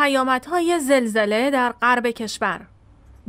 پیامدهای زلزله در غرب کشور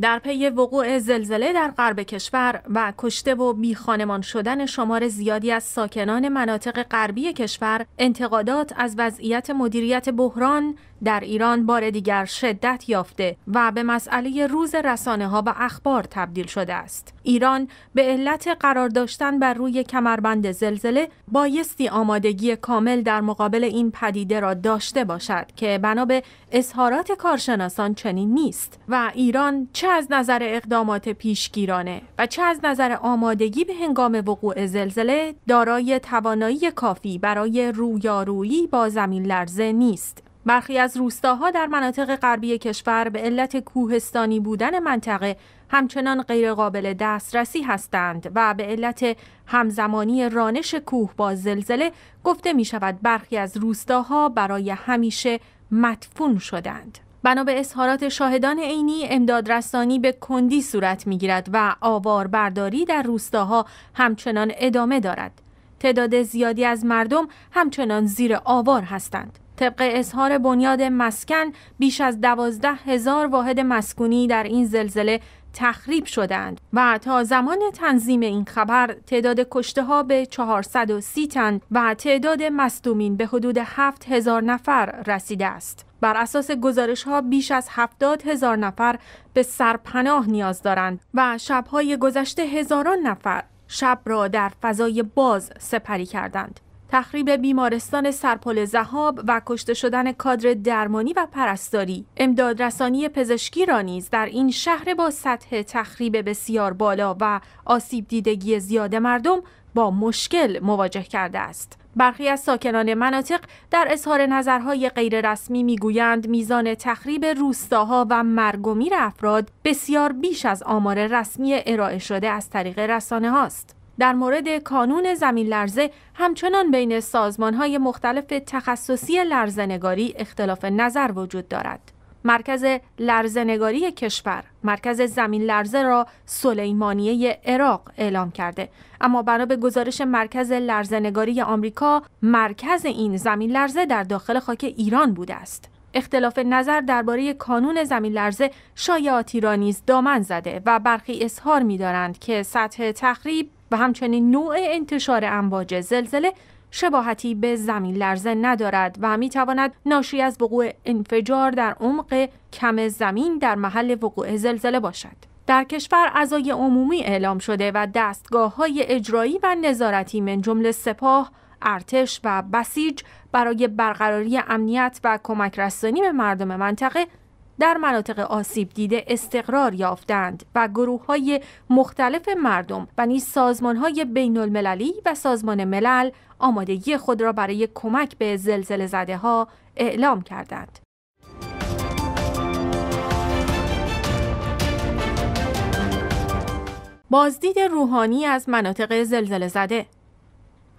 در پی وقوع زلزله در غرب کشور و کشته و بیخانمان شدن شمار زیادی از ساکنان مناطق غربی کشور انتقادات از وضعیت مدیریت بحران در ایران بار دیگر شدت یافته و به مسئله روز رسانه ها و اخبار تبدیل شده است. ایران به علت قرار داشتن بر روی کمربند زلزله بایستی آمادگی کامل در مقابل این پدیده را داشته باشد که بنا به اظهارات کارشناسان چنین نیست و ایران چه از نظر اقدامات پیشگیرانه و چه از نظر آمادگی به هنگام وقوع زلزله دارای توانایی کافی برای رویارویی با زمین لرزه نیست برخی از روستاها در مناطق غربی کشور به علت کوهستانی بودن منطقه همچنان غیرقابل دسترسی هستند و به علت همزمانی رانش کوه با زلزله گفته می شود برخی از روستاها برای همیشه مدفون شدند. بنا به اظهارات شاهدان عینی امدادرسانی به کندی صورت میگیرد و آوار برداری در روستاها همچنان ادامه دارد. تعداد زیادی از مردم همچنان زیر آوار هستند. طبق اظهار بنیاد مسکن بیش از دوازده هزار واحد مسکونی در این زلزله تخریب شدند و تا زمان تنظیم این خبر تعداد کشته ها به 430 تن و تعداد مصدومین به حدود 7 هزار نفر رسیده است. بر اساس گزارش ها بیش از 70 هزار نفر به سرپناه نیاز دارند و شبهای گذشته هزاران نفر شب را در فضای باز سپری کردند. تخریب بیمارستان سرپل زهاب و کشته شدن کادر درمانی و پرستاری امدادرسانی پزشکی را نیز در این شهر با سطح تخریب بسیار بالا و آسیب دیدگی زیاد مردم با مشکل مواجه کرده است برخی از ساکنان مناطق در اظهار نظرهای غیررسمی میگویند میزان تخریب روستاها و مرگ و میر افراد بسیار بیش از آمار رسمی ارائه شده از طریق رسانه هاست. در مورد کانون زمین لرزه همچنان بین سازمان های مختلف تخصصی لرزنگاری اختلاف نظر وجود دارد. مرکز لرزنگاری کشور مرکز زمین لرزه را سلیمانیه عراق اعلام کرده اما بنا به گزارش مرکز لرزنگاری آمریکا مرکز این زمین لرزه در داخل خاک ایران بوده است اختلاف نظر درباره کانون زمین لرزه شایعاتی را نیز دامن زده و برخی اظهار می‌دارند که سطح تخریب و همچنین نوع انتشار امواج زلزله شباهتی به زمین لرزه ندارد و می تواند ناشی از وقوع انفجار در عمق کم زمین در محل وقوع زلزله باشد. در کشور اعضای عمومی اعلام شده و دستگاه های اجرایی و نظارتی من جمله سپاه، ارتش و بسیج برای برقراری امنیت و کمک رسانی به مردم منطقه در مناطق آسیب دیده استقرار یافتند و گروه های مختلف مردم و نیز سازمان های بین المللی و سازمان ملل آمادگی خود را برای کمک به زلزله زده ها اعلام کردند. بازدید روحانی از مناطق زلزله زده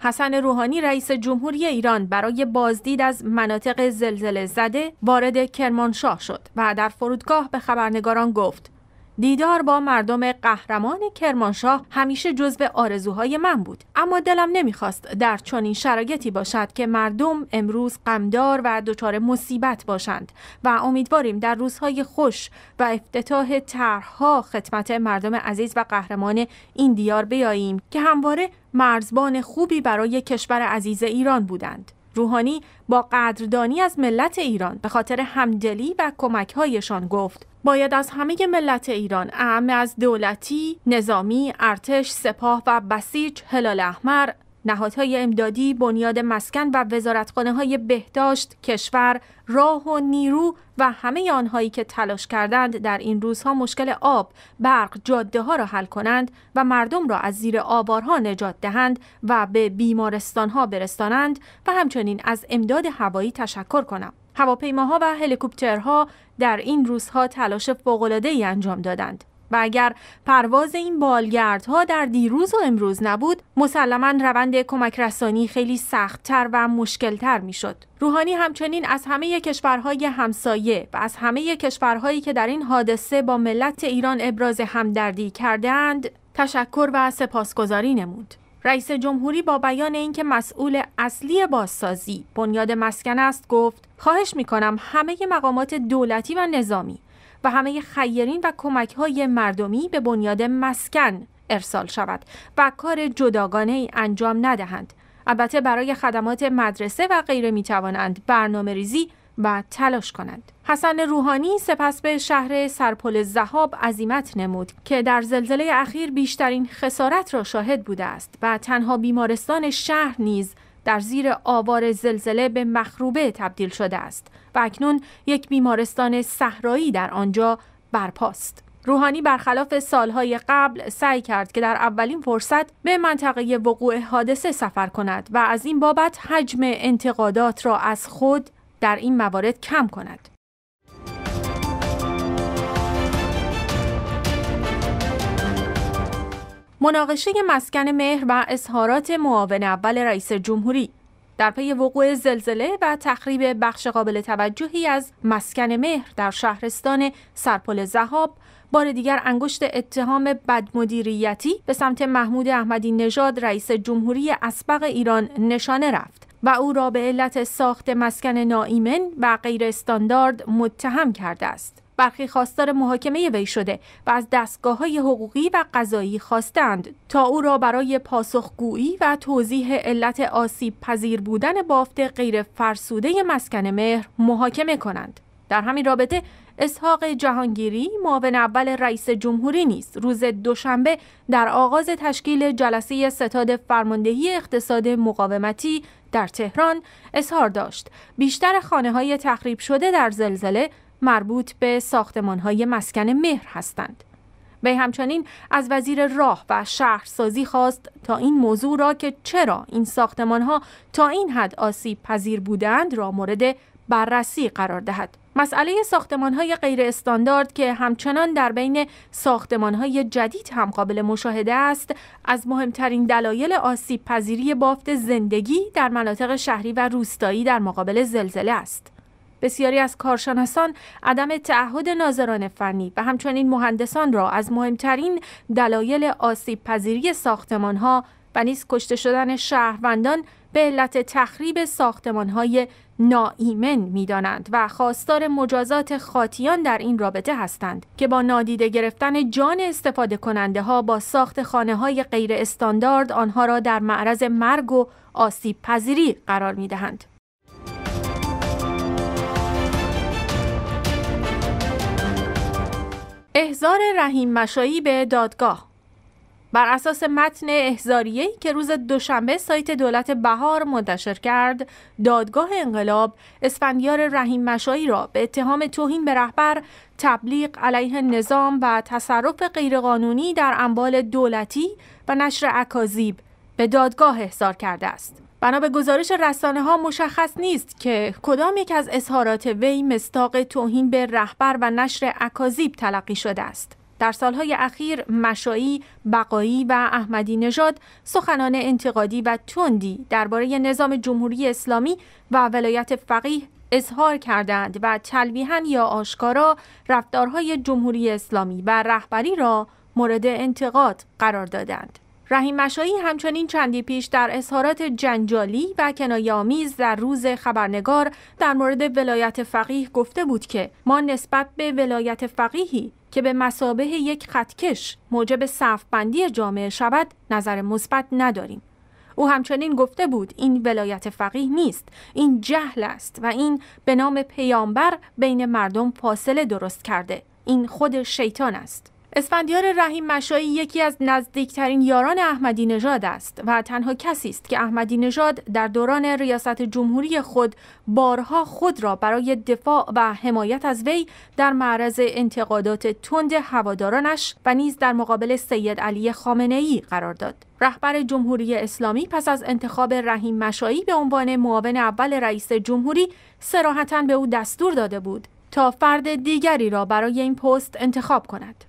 حسن روحانی رئیس جمهوری ایران برای بازدید از مناطق زلزله زده وارد کرمانشاه شد و در فرودگاه به خبرنگاران گفت دیدار با مردم قهرمان کرمانشاه همیشه جزو آرزوهای من بود اما دلم نمیخواست در چنین شرایطی باشد که مردم امروز غمدار و دچار مصیبت باشند و امیدواریم در روزهای خوش و افتتاح طرحها خدمت مردم عزیز و قهرمان این دیار بیاییم که همواره مرزبان خوبی برای کشور عزیز ایران بودند روحانی با قدردانی از ملت ایران به خاطر همدلی و کمکهایشان گفت باید از همه ملت ایران اعم از دولتی، نظامی، ارتش، سپاه و بسیج، هلال احمر، نهادهای امدادی، بنیاد مسکن و وزارتخانه های بهداشت، کشور، راه و نیرو و همه آنهایی که تلاش کردند در این روزها مشکل آب، برق، جاده ها را حل کنند و مردم را از زیر آوارها نجات دهند و به بیمارستان ها برسانند و همچنین از امداد هوایی تشکر کنم. هواپیماها و هلیکوپترها در این روزها تلاش ای انجام دادند. و اگر پرواز این بالگردها در دیروز و امروز نبود مسلما روند کمک رسانی خیلی سختتر و مشکلتر میشد روحانی همچنین از همه کشورهای همسایه و از همه کشورهایی که در این حادثه با ملت ایران ابراز همدردی کردهاند تشکر و سپاسگزاری نمود رئیس جمهوری با بیان اینکه مسئول اصلی بازسازی بنیاد مسکن است گفت خواهش می کنم همه مقامات دولتی و نظامی و همه خیرین و کمک های مردمی به بنیاد مسکن ارسال شود و کار جداگانه ای انجام ندهند البته برای خدمات مدرسه و غیره می توانند برنامه ریزی و تلاش کنند. حسن روحانی سپس به شهر سرپل زهاب عزیمت نمود که در زلزله اخیر بیشترین خسارت را شاهد بوده است و تنها بیمارستان شهر نیز در زیر آوار زلزله به مخروبه تبدیل شده است و اکنون یک بیمارستان صحرایی در آنجا برپاست. روحانی برخلاف سالهای قبل سعی کرد که در اولین فرصت به منطقه وقوع حادثه سفر کند و از این بابت حجم انتقادات را از خود در این موارد کم کند. مناقشه مسکن مهر و اظهارات معاون اول رئیس جمهوری در پی وقوع زلزله و تخریب بخش قابل توجهی از مسکن مهر در شهرستان سرپل زهاب بار دیگر انگشت اتهام بدمدیریتی به سمت محمود احمدی نژاد رئیس جمهوری اسبق ایران نشانه رفت و او را به علت ساخت مسکن ناایمن و غیر استاندارد متهم کرده است. برخی خواستار محاکمه وی شده و از دستگاه های حقوقی و قضایی خواستند تا او را برای پاسخگویی و توضیح علت آسیب پذیر بودن بافت غیر فرسوده مسکن مهر محاکمه کنند. در همین رابطه اسحاق جهانگیری معاون اول رئیس جمهوری نیز روز دوشنبه در آغاز تشکیل جلسه ستاد فرماندهی اقتصاد مقاومتی در تهران اظهار داشت بیشتر خانه های تخریب شده در زلزله مربوط به ساختمان های مسکن مهر هستند به همچنین از وزیر راه و شهرسازی خواست تا این موضوع را که چرا این ساختمان ها تا این حد آسیب پذیر بودند را مورد بررسی قرار دهد مسئله ساختمان های غیر استاندارد که همچنان در بین ساختمان های جدید هم قابل مشاهده است از مهمترین دلایل آسیب پذیری بافت زندگی در مناطق شهری و روستایی در مقابل زلزله است. بسیاری از کارشناسان عدم تعهد ناظران فنی و همچنین مهندسان را از مهمترین دلایل آسیب پذیری ساختمان ها و نیز کشته شدن شهروندان به علت تخریب ساختمانهای ناایمن میدانند و خواستار مجازات خاطیان در این رابطه هستند که با نادیده گرفتن جان استفاده کننده ها با ساخت خانه های غیر استاندارد آنها را در معرض مرگ و آسیب پذیری قرار می دهند. احزار رحیم مشایی به دادگاه بر اساس متن احزاریهی که روز دوشنبه سایت دولت بهار منتشر کرد، دادگاه انقلاب اسفندیار رحیم مشایی را به اتهام توهین به رهبر، تبلیغ علیه نظام و تصرف غیرقانونی در اموال دولتی و نشر اکاذیب به دادگاه احضار کرده است. بنا به گزارش رسانه ها مشخص نیست که کدام یک از اظهارات وی مستاق توهین به رهبر و نشر اکاذیب تلقی شده است. در سالهای اخیر مشایی، بقایی و احمدی نژاد سخنان انتقادی و تندی درباره نظام جمهوری اسلامی و ولایت فقیه اظهار کردند و تلویحا یا آشکارا رفتارهای جمهوری اسلامی و رهبری را مورد انتقاد قرار دادند. رحیم مشایی همچنین چندی پیش در اظهارات جنجالی و کنایامیز در روز خبرنگار در مورد ولایت فقیه گفته بود که ما نسبت به ولایت فقیهی که به مسابه یک خطکش موجب بندی جامعه شود نظر مثبت نداریم. او همچنین گفته بود این ولایت فقیه نیست این جهل است و این به نام پیامبر بین مردم فاصله درست کرده این خود شیطان است اسفندیار رحیم مشایی یکی از نزدیکترین یاران احمدی نژاد است و تنها کسی است که احمدی نژاد در دوران ریاست جمهوری خود بارها خود را برای دفاع و حمایت از وی در معرض انتقادات تند هوادارانش و نیز در مقابل سید علی خامنه ای قرار داد. رهبر جمهوری اسلامی پس از انتخاب رحیم مشایی به عنوان معاون اول رئیس جمهوری سراحتا به او دستور داده بود تا فرد دیگری را برای این پست انتخاب کند.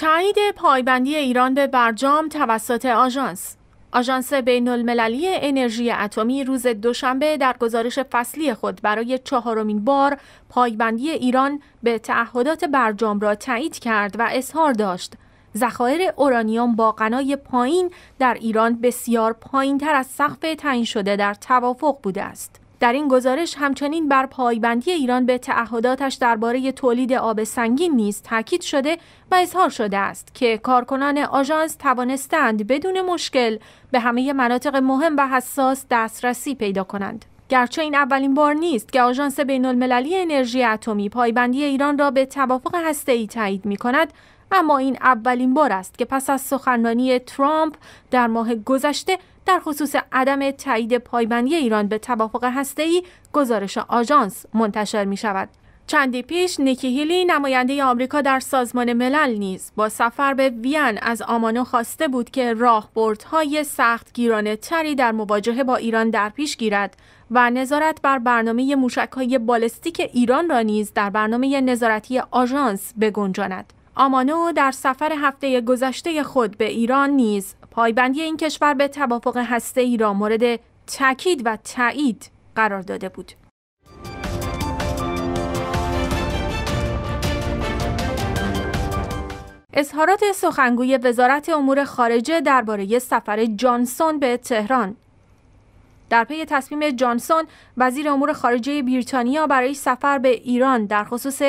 تایید پایبندی ایران به برجام توسط آژانس آژانس بین المللی انرژی اتمی روز دوشنبه در گزارش فصلی خود برای چهارمین بار پایبندی ایران به تعهدات برجام را تایید کرد و اظهار داشت ذخایر اورانیوم با غنای پایین در ایران بسیار پایین تر از سقف تعیین شده در توافق بوده است. در این گزارش همچنین بر پایبندی ایران به تعهداتش درباره تولید آب سنگین نیز تاکید شده و اظهار شده است که کارکنان آژانس توانستند بدون مشکل به همه مناطق مهم و حساس دسترسی پیدا کنند. گرچه این اولین بار نیست که آژانس بین المللی انرژی اتمی پایبندی ایران را به توافق ای تایید می کند، اما این اولین بار است که پس از سخنرانی ترامپ در ماه گذشته در خصوص عدم تایید پایبندی ایران به توافق هسته‌ای گزارش آژانس منتشر می شود. چندی پیش نیکی هیلی نماینده آمریکا در سازمان ملل نیز با سفر به وین از آمانو خواسته بود که راهبردهای سخت گیرانه تری در مواجهه با ایران در پیش گیرد و نظارت بر برنامه های بالستیک ایران را نیز در برنامه نظارتی آژانس بگنجاند. آمانو در سفر هفته گذشته خود به ایران نیز پایبندی این کشور به توافق هسته ای را مورد تاکید و تایید قرار داده بود. اظهارات سخنگوی وزارت امور خارجه درباره سفر جانسون به تهران در پی تصمیم جانسون وزیر امور خارجه بریتانیا برای سفر به ایران در خصوص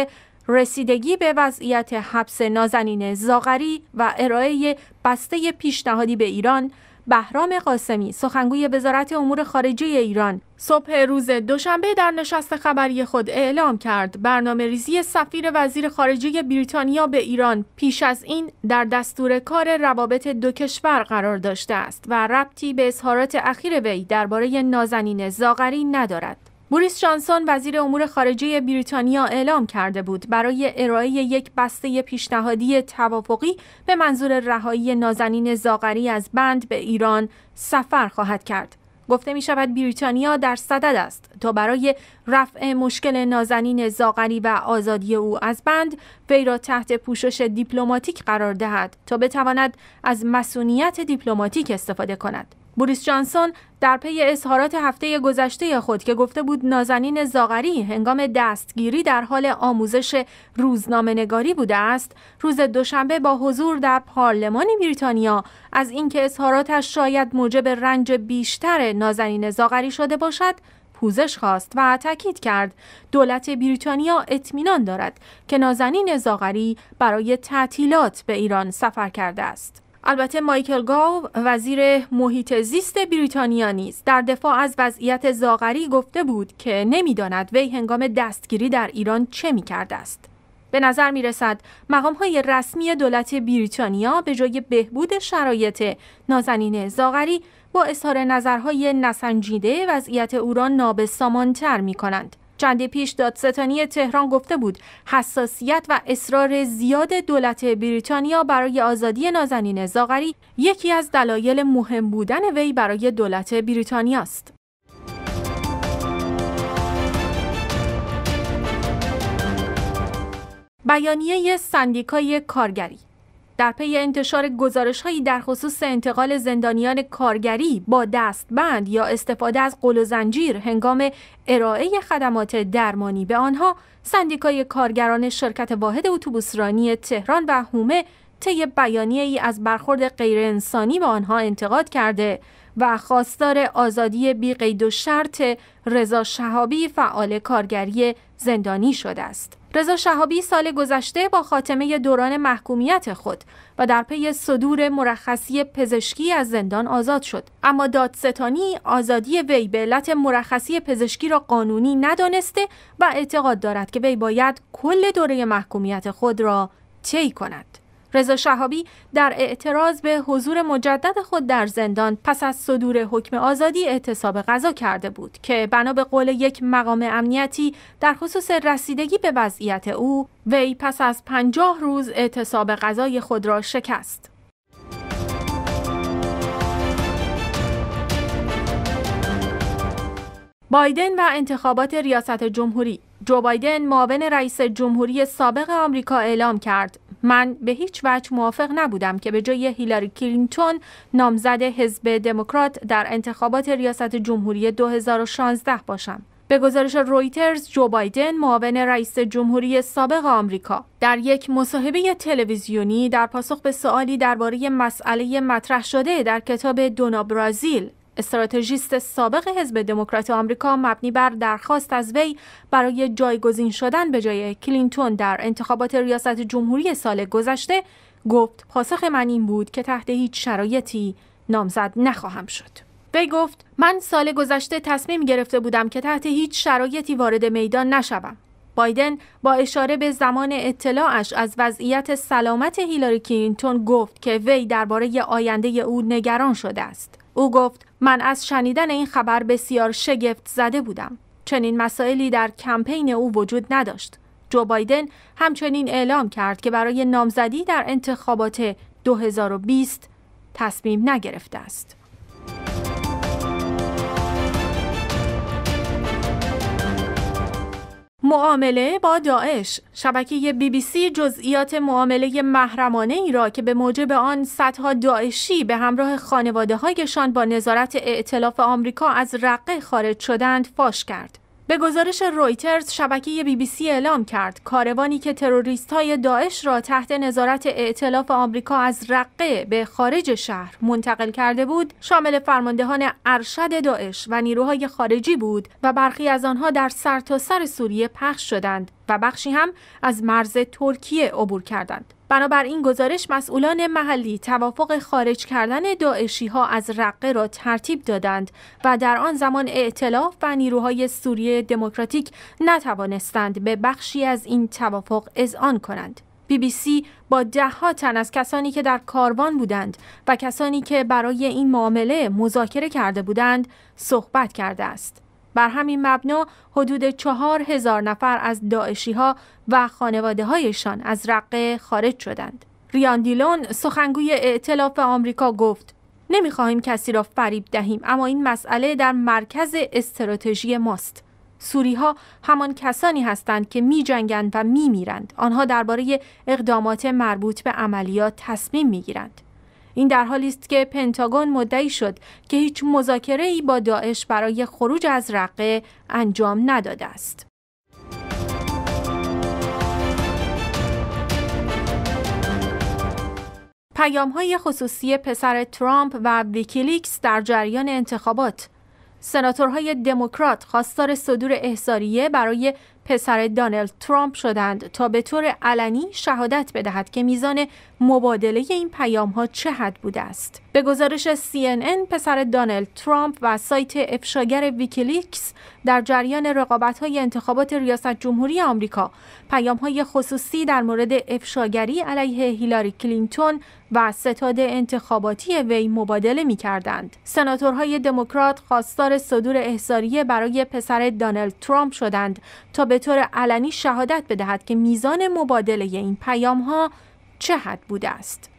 رسیدگی به وضعیت حبس نازنین زاغری و ارائه بسته پیشنهادی به ایران بهرام قاسمی سخنگوی وزارت امور خارجه ایران صبح روز دوشنبه در نشست خبری خود اعلام کرد برنامه ریزی سفیر وزیر خارجه بریتانیا به ایران پیش از این در دستور کار روابط دو کشور قرار داشته است و ربطی به اظهارات اخیر وی درباره نازنین زاغری ندارد بوریس جانسون وزیر امور خارجه بریتانیا اعلام کرده بود برای ارائه یک بسته پیشنهادی توافقی به منظور رهایی نازنین زاغری از بند به ایران سفر خواهد کرد. گفته می شود بریتانیا در صدد است تا برای رفع مشکل نازنین زاغری و آزادی او از بند وی را تحت پوشش دیپلماتیک قرار دهد تا بتواند از مسئولیت دیپلماتیک استفاده کند. بوریس جانسون در پی اظهارات هفته گذشته خود که گفته بود نازنین زاغری هنگام دستگیری در حال آموزش روزنامه نگاری بوده است روز دوشنبه با حضور در پارلمان بریتانیا از اینکه اظهاراتش شاید موجب رنج بیشتر نازنین زاغری شده باشد پوزش خواست و تاکید کرد دولت بریتانیا اطمینان دارد که نازنین زاغری برای تعطیلات به ایران سفر کرده است البته مایکل گاو وزیر محیط زیست بریتانیا نیز در دفاع از وضعیت زاغری گفته بود که نمیداند وی هنگام دستگیری در ایران چه می است. به نظر می رسد مقام های رسمی دولت بریتانیا به جای بهبود شرایط نازنین زاغری با اظهار نظرهای نسنجیده وضعیت او را نابسامانتر می کنند. چندی پیش دادستانی تهران گفته بود حساسیت و اصرار زیاد دولت بریتانیا برای آزادی نازنین زاغری یکی از دلایل مهم بودن وی برای دولت بریتانیا است. بیانیه سندیکای کارگری در پی انتشار هایی در خصوص انتقال زندانیان کارگری با دستبند یا استفاده از قل و زنجیر هنگام ارائه خدمات درمانی به آنها سندیکای کارگران شرکت واحد اتوبوسرانی تهران و هومه طی بیانیه ای از برخورد غیرانسانی به آنها انتقاد کرده و خواستار آزادی بی قید و شرط رضا شهابی فعال کارگری زندانی شده است. رضا شهابی سال گذشته با خاتمه دوران محکومیت خود و در پی صدور مرخصی پزشکی از زندان آزاد شد اما دادستانی آزادی وی به علت مرخصی پزشکی را قانونی ندانسته و اعتقاد دارد که وی باید کل دوره محکومیت خود را طی کند رضا شهابی در اعتراض به حضور مجدد خود در زندان پس از صدور حکم آزادی اعتصاب غذا کرده بود که بنا به قول یک مقام امنیتی در خصوص رسیدگی به وضعیت او وی پس از پنجاه روز اعتصاب غذای خود را شکست. بایدن و انتخابات ریاست جمهوری جو بایدن معاون رئیس جمهوری سابق آمریکا اعلام کرد من به هیچ وجه موافق نبودم که به جای هیلاری کلینتون نامزد حزب دموکرات در انتخابات ریاست جمهوری 2016 باشم. به گزارش رویترز جو بایدن معاون رئیس جمهوری سابق آمریکا در یک مصاحبه تلویزیونی در پاسخ به سوالی درباره مسئله مطرح شده در کتاب دونا برازیل استراتژیست سابق حزب دموکرات آمریکا مبنی بر درخواست از وی برای جایگزین شدن به جای کلینتون در انتخابات ریاست جمهوری سال گذشته گفت پاسخ من این بود که تحت هیچ شرایطی نامزد نخواهم شد. وی گفت من سال گذشته تصمیم گرفته بودم که تحت هیچ شرایطی وارد میدان نشوم. بایدن با اشاره به زمان اطلاعش از وضعیت سلامت هیلاری کلینتون گفت که وی درباره آینده او نگران شده است. او گفت من از شنیدن این خبر بسیار شگفت زده بودم. چنین مسائلی در کمپین او وجود نداشت. جو بایدن همچنین اعلام کرد که برای نامزدی در انتخابات 2020 تصمیم نگرفته است. معامله با داعش شبکه بی بی سی جزئیات معامله محرمانه ای را که به موجب آن صدها داعشی به همراه خانواده هایشان با نظارت ائتلاف آمریکا از رقه خارج شدند فاش کرد به گزارش رویترز شبکه بی بی سی اعلام کرد کاروانی که تروریست های داعش را تحت نظارت ائتلاف آمریکا از رقه به خارج شهر منتقل کرده بود شامل فرماندهان ارشد داعش و نیروهای خارجی بود و برخی از آنها در سرتاسر سر سوریه پخش شدند و بخشی هم از مرز ترکیه عبور کردند. بنابر این گزارش مسئولان محلی توافق خارج کردن داعشی ها از رقه را ترتیب دادند و در آن زمان ائتلاف و نیروهای سوریه دموکراتیک نتوانستند به بخشی از این توافق اذعان کنند. بی بی سی با ها تن از کسانی که در کاروان بودند و کسانی که برای این معامله مذاکره کرده بودند صحبت کرده است. بر همین مبنا حدود چهار هزار نفر از داعشی ها و خانواده هایشان از رقه خارج شدند. ریان دیلون سخنگوی ائتلاف آمریکا گفت نمیخواهیم کسی را فریب دهیم اما این مسئله در مرکز استراتژی ماست. سوری ها همان کسانی هستند که می جنگند و می میرند. آنها درباره اقدامات مربوط به عملیات تصمیم می گیرند. این در حالی است که پنتاگون مدعی شد که هیچ مذاکره ای با داعش برای خروج از رقه انجام نداده است. پیام های خصوصی پسر ترامپ و ویکیلیکس در جریان انتخابات سناتورهای دموکرات خواستار صدور احساریه برای پسر دانلد ترامپ شدند تا به طور علنی شهادت بدهد که میزان مبادله این پیام ها چه حد بوده است. به گزارش CNN پسر دانلد ترامپ و سایت افشاگر ویکیلیکس در جریان های انتخابات ریاست جمهوری آمریکا های خصوصی در مورد افشاگری علیه هیلاری کلینتون و ستاد انتخاباتی وی مبادله می کردند. سناتورهای دموکرات خواستار صدور احضاریه برای پسر دانلد ترامپ شدند تا به طور علنی شهادت بدهد که میزان مبادله این پیامها چه حد بوده است.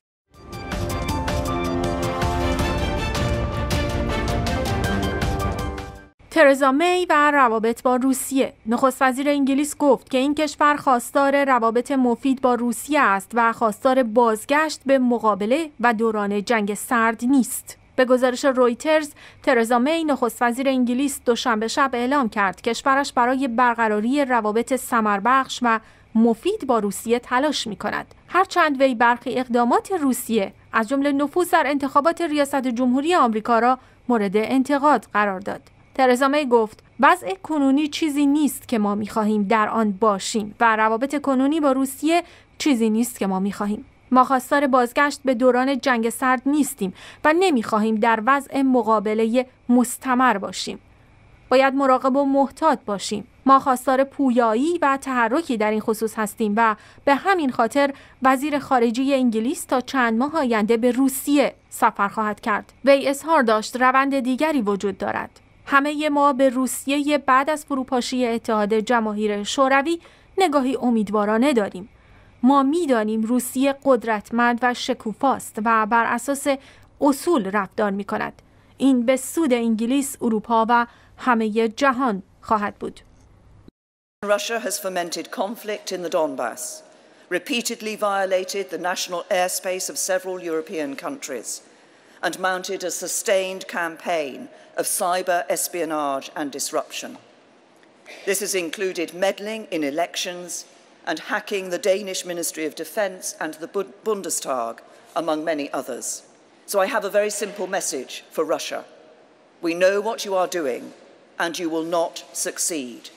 ترزا می و روابط با روسیه نخست وزیر انگلیس گفت که این کشور خواستار روابط مفید با روسیه است و خواستار بازگشت به مقابله و دوران جنگ سرد نیست به گزارش رویترز ترزا می نخست وزیر انگلیس دوشنبه شب اعلام کرد کشورش برای برقراری روابط ثمربخش و مفید با روسیه تلاش می کند. هرچند وی برخی اقدامات روسیه از جمله نفوذ در انتخابات ریاست جمهوری آمریکا را مورد انتقاد قرار داد. ترزا می گفت وضع کنونی چیزی نیست که ما میخواهیم در آن باشیم و روابط کنونی با روسیه چیزی نیست که ما میخواهیم ما خواستار بازگشت به دوران جنگ سرد نیستیم و نمیخواهیم در وضع مقابله مستمر باشیم باید مراقب و محتاط باشیم ما خواستار پویایی و تحرکی در این خصوص هستیم و به همین خاطر وزیر خارجه انگلیس تا چند ماه آینده به روسیه سفر خواهد کرد وی اظهار داشت روند دیگری وجود دارد همه ما به روسیه بعد از فروپاشی اتحاد جماهیر شوروی نگاهی امیدوارانه داریم. ما میدانیم روسیه قدرتمند و شکوفاست و بر اساس اصول رفتار می کند. این به سود انگلیس، اروپا و همه جهان خواهد بود. Russia has fomented conflict in the Donbass, repeatedly violated the national airspace of several European countries. and mounted a sustained campaign of cyber espionage and disruption. This has included meddling in elections and hacking the Danish Ministry of Defence and the Bundestag, among many others. So I have a very simple message for Russia. We know what you are doing, and you will not succeed.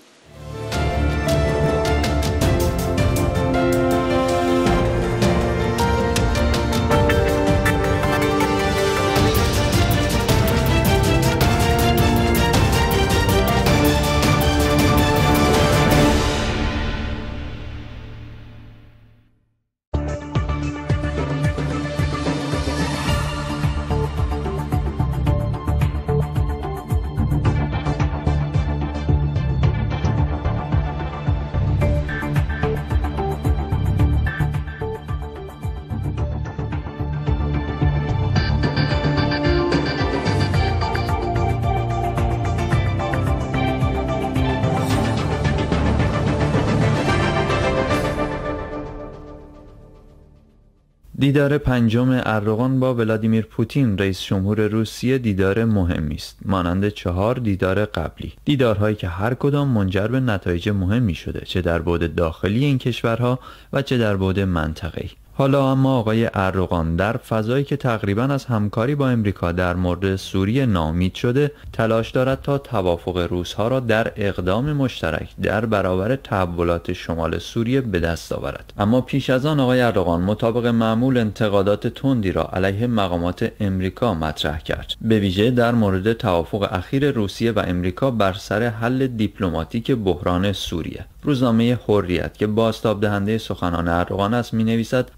دیدار پنجم اردوغان با ولادیمیر پوتین رئیس جمهور روسیه دیدار مهمی است مانند چهار دیدار قبلی دیدارهایی که هر کدام منجر به نتایج مهمی شده چه در بعد داخلی این کشورها و چه در بعد منطقه‌ای حالا اما آقای اروغان در فضایی که تقریبا از همکاری با امریکا در مورد سوریه نامید شده تلاش دارد تا توافق روزها را در اقدام مشترک در برابر تحولات شمال سوریه به دست آورد اما پیش از آن آقای اردوغان مطابق معمول انتقادات تندی را علیه مقامات امریکا مطرح کرد به ویژه در مورد توافق اخیر روسیه و امریکا بر سر حل دیپلماتیک بحران سوریه روزنامه حریت که باستاب دهنده سخنان ارغان است می نویسد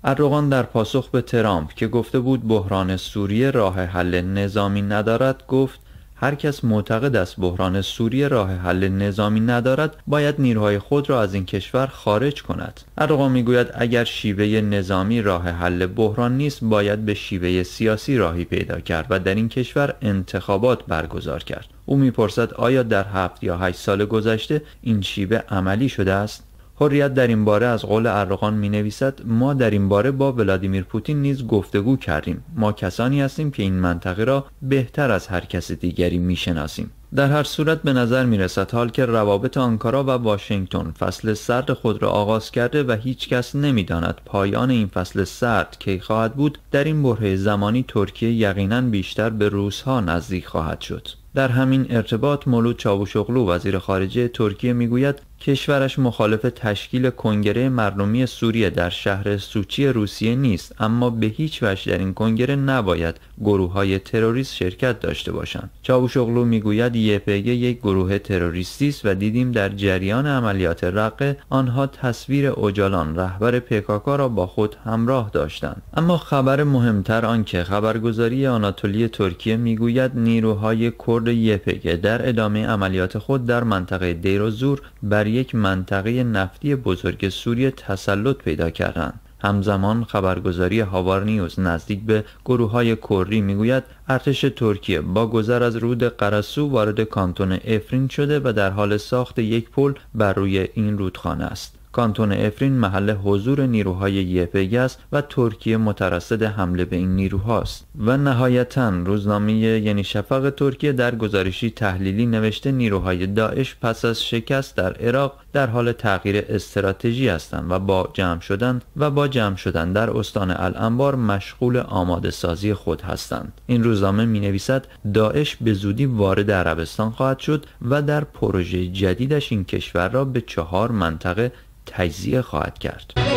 در پاسخ به ترامپ که گفته بود بحران سوریه راه حل نظامی ندارد گفت هر کس معتقد است بحران سوریه راه حل نظامی ندارد باید نیروهای خود را از این کشور خارج کند ارقا میگوید اگر شیوه نظامی راه حل بحران نیست باید به شیوه سیاسی راهی پیدا کرد و در این کشور انتخابات برگزار کرد او میپرسد آیا در هفت یا هشت سال گذشته این شیوه عملی شده است حریت در این باره از قول ارغان می نویسد ما در این باره با ولادیمیر پوتین نیز گفتگو کردیم ما کسانی هستیم که این منطقه را بهتر از هر کس دیگری می شناسیم در هر صورت به نظر می رسد حال که روابط آنکارا و واشنگتن فصل سرد خود را آغاز کرده و هیچ کس نمی داند پایان این فصل سرد کی خواهد بود در این بره زمانی ترکیه یقینا بیشتر به روسها نزدیک خواهد شد در همین ارتباط مولود چاوشوغلو وزیر خارجه ترکیه میگوید کشورش مخالف تشکیل کنگره مردمی سوریه در شهر سوچی روسیه نیست اما به هیچ وجه در این کنگره نباید گروه های تروریست شرکت داشته باشند چاوشوغلو میگوید یپگ یک گروه تروریستی است و دیدیم در جریان عملیات رقه آنها تصویر اوجالان رهبر پکاکا را با خود همراه داشتند اما خبر مهمتر آنکه خبرگزاری آناتولی ترکیه میگوید نیروهای کرد یپگ در ادامه عملیات خود در منطقه دیروزور بر یک منطقه نفتی بزرگ سوریه تسلط پیدا کردند همزمان خبرگزاری هاوار نزدیک به گروه های کری میگوید ارتش ترکیه با گذر از رود قرسو وارد کانتون افرین شده و در حال ساخت یک پل بر روی این رودخانه است کانتون افرین محل حضور نیروهای یپگ است و ترکیه مترصد حمله به این نیروهاست و نهایتا روزنامه یعنی شفق ترکیه در گزارشی تحلیلی نوشته نیروهای داعش پس از شکست در عراق در حال تغییر استراتژی هستند و با جمع شدن و با جمع شدن در استان الانبار مشغول آماده سازی خود هستند این روزنامه می نویسد داعش به زودی وارد عربستان خواهد شد و در پروژه جدیدش این کشور را به چهار منطقه تجزیه خواهد کرد